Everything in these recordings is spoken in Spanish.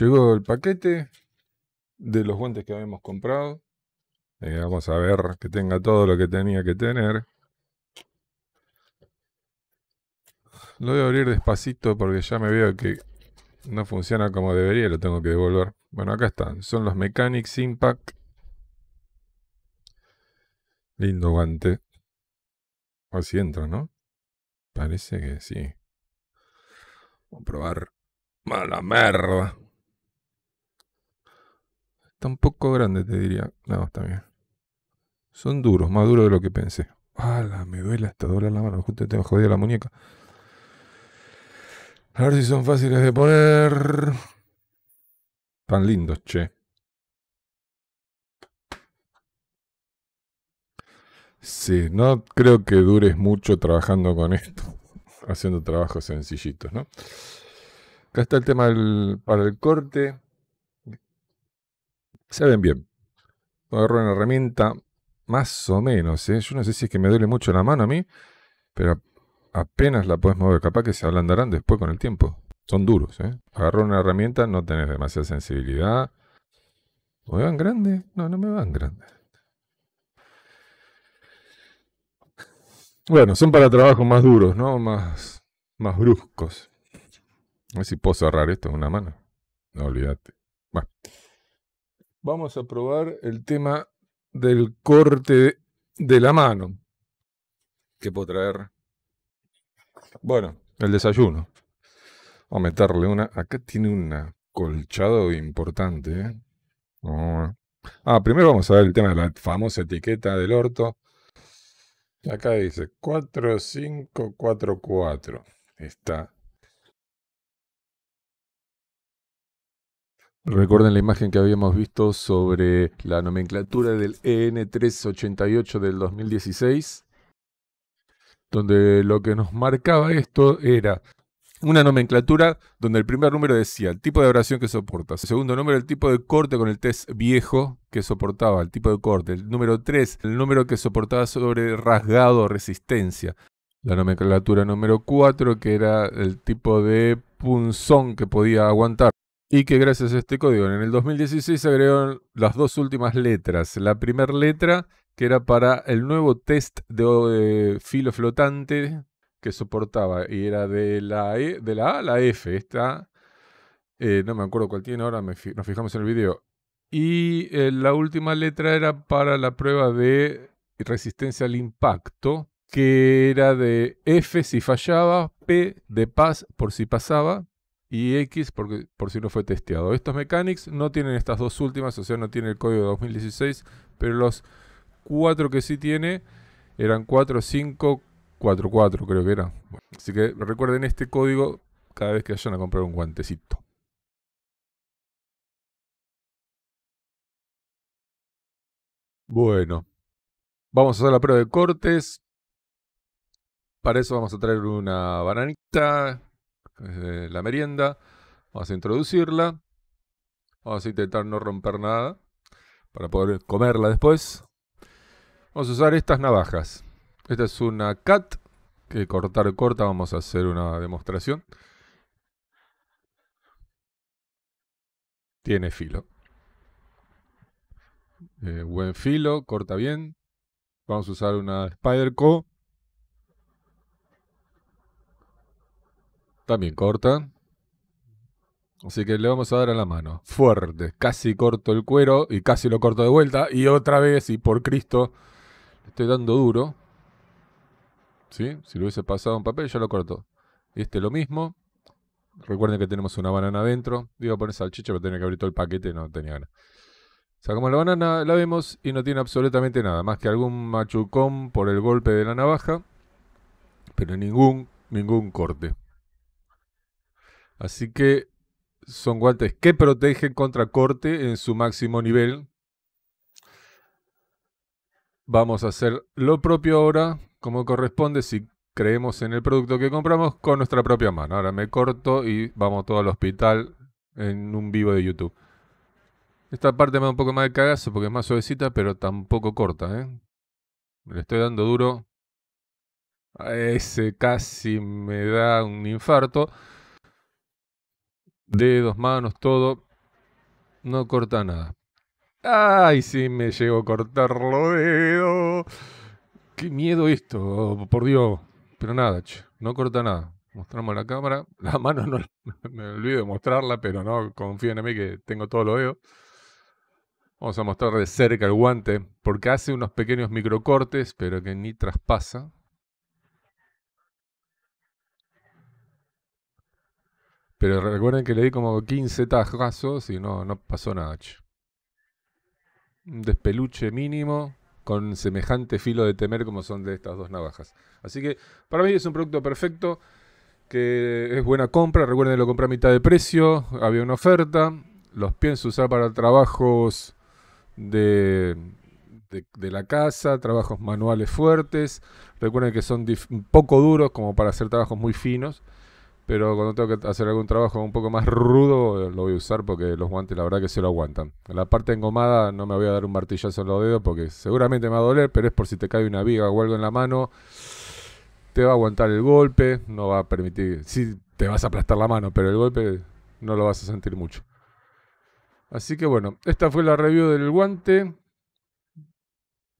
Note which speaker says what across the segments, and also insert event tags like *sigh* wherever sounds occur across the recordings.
Speaker 1: Llegó el paquete de los guantes que habíamos comprado. Eh, vamos a ver que tenga todo lo que tenía que tener. Lo voy a abrir despacito porque ya me veo que no funciona como debería, lo tengo que devolver. Bueno, acá están. Son los Mechanics Impact. Lindo guante. Así entra, ¿no? Parece que sí. Vamos a probar. Mala merda. Está un poco grande, te diría. No, está bien. Son duros, más duros de lo que pensé. ¡Hala! Me duele hasta doblar la mano. Justo te jodido la muñeca. A ver si son fáciles de poner. Tan lindos, che. Sí, no creo que dures mucho trabajando con esto, haciendo trabajos sencillitos, ¿no? Acá está el tema para el corte. Se ven bien. Agarro una herramienta, más o menos, ¿eh? Yo no sé si es que me duele mucho la mano a mí, pero apenas la puedes mover. Capaz que se ablandarán después con el tiempo. Son duros, ¿eh? Agarro una herramienta, no tenés demasiada sensibilidad. ¿Me van grandes. No, no me van grandes. Bueno, son para trabajos más duros, ¿no? Más, más bruscos. A ver si puedo cerrar esto en una mano. No, olvídate. Bueno vamos a probar el tema del corte de la mano. ¿Qué puedo traer? Bueno, el desayuno. Vamos a meterle una. Acá tiene un colchado importante. ¿eh? Ah, primero vamos a ver el tema de la famosa etiqueta del orto. Acá dice 4544. Está Recuerden la imagen que habíamos visto sobre la nomenclatura del e EN388 del 2016, donde lo que nos marcaba esto era una nomenclatura donde el primer número decía el tipo de oración que soporta, el segundo número el tipo de corte con el test viejo que soportaba, el tipo de corte, el número 3, el número que soportaba sobre rasgado o resistencia, la nomenclatura número 4 que era el tipo de punzón que podía aguantar, y que gracias a este código en el 2016 se agregaron las dos últimas letras. La primera letra que era para el nuevo test de, filo flotante que soportaba y era de la, e, de la A a la F. Esta, eh, no me acuerdo cuál tiene, ahora nos fijamos en el video. Y eh, la última letra era para la prueba de resistencia al impacto, que era de F si fallaba, P de paz por si pasaba y X porque, por si no fue testeado. Estos mechanics no tienen estas dos últimas, o sea, no tiene el código de 2016, pero los cuatro que sí tiene eran 4544, creo que era. así que recuerden este código cada vez que vayan a comprar un guantecito. Bueno, vamos a hacer la prueba de cortes. Para eso vamos a traer una bananita la merienda. Vamos a introducirla. Vamos a intentar no romper nada para poder comerla después. Vamos a usar estas navajas. Esta es una cat que cortar corta. Vamos a hacer una demostración. Tiene filo. Eh, buen filo, corta bien. Vamos a usar una Spider Co También corta. Así que le vamos a dar a la mano. Fuerte. Casi corto el cuero y casi lo corto de vuelta. Y otra vez, y por Cristo, le estoy dando duro. ¿Sí? Si lo hubiese pasado un papel, ya lo corto. Este lo mismo. Recuerden que tenemos una banana adentro. Digo, poner salchicha, pero tenía que abrir todo el paquete no tenía ganas. Sacamos la banana, la vemos y no tiene absolutamente nada, más que algún machucón por el golpe de la navaja, pero ningún, ningún corte. Así que son guantes que protegen contra corte en su máximo nivel. Vamos a hacer lo propio ahora, como corresponde, si creemos en el producto que compramos, con nuestra propia mano. Ahora me corto y vamos todo al hospital en un vivo de YouTube. Esta parte me da un poco más de cagazo porque es más suavecita, pero tampoco corta, ¿eh? Le estoy dando duro. ese casi me da un infarto dedos, manos, todo. No corta nada. ¡Ay, sí me llegó a cortar los dedos! ¡Qué miedo esto! por Dios. Pero nada, no corta nada. Mostramos la cámara. La *laughs* mano no me olvido de mostrarla, pero no, confíen en mí que tengo todo lo veo Vamos a mostrar de cerca el guante, porque hace unos pequeños microcortes, pero que ni traspasa. Pero recuerden que le di como 15 tajazos y no, no pasó nada. Un despeluche mínimo con semejante filo de temer como son de estas dos navajas. Así que para mí es un producto perfecto, que es buena compra. Recuerden, lo compré a mitad de precio, había una oferta. Los pienso usar para trabajos de, la casa, trabajos manuales fuertes. Recuerden que son poco duros como para hacer trabajos muy finos. Pero cuando tengo que hacer algún trabajo un poco más rudo, lo voy a usar porque los guantes la verdad que se lo aguantan. En la parte engomada no me voy a dar un martillazo en los dedos porque seguramente me va a doler, pero es por si te cae una viga o algo en la mano. Te va a aguantar el golpe, no va a permitir... Sí, te vas a aplastar la mano, pero el golpe no lo vas a sentir mucho. Así que bueno, esta fue la review del guante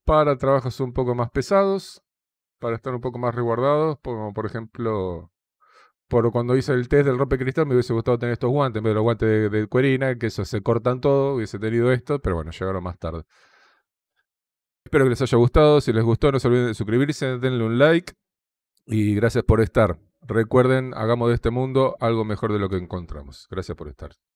Speaker 1: para trabajos un poco más pesados, para estar un poco más resguardados, como por ejemplo cuando hice el test del cristal me hubiese gustado tener estos guantes en vez de los guantes de, de cuerina, que eso se cortan todo, hubiese tenido esto, pero bueno, llegaron más tarde. Espero que les haya gustado, si les gustó no se olviden de suscribirse, denle un like y gracias por estar. Recuerden, hagamos de este mundo algo mejor de lo que encontramos. Gracias por estar.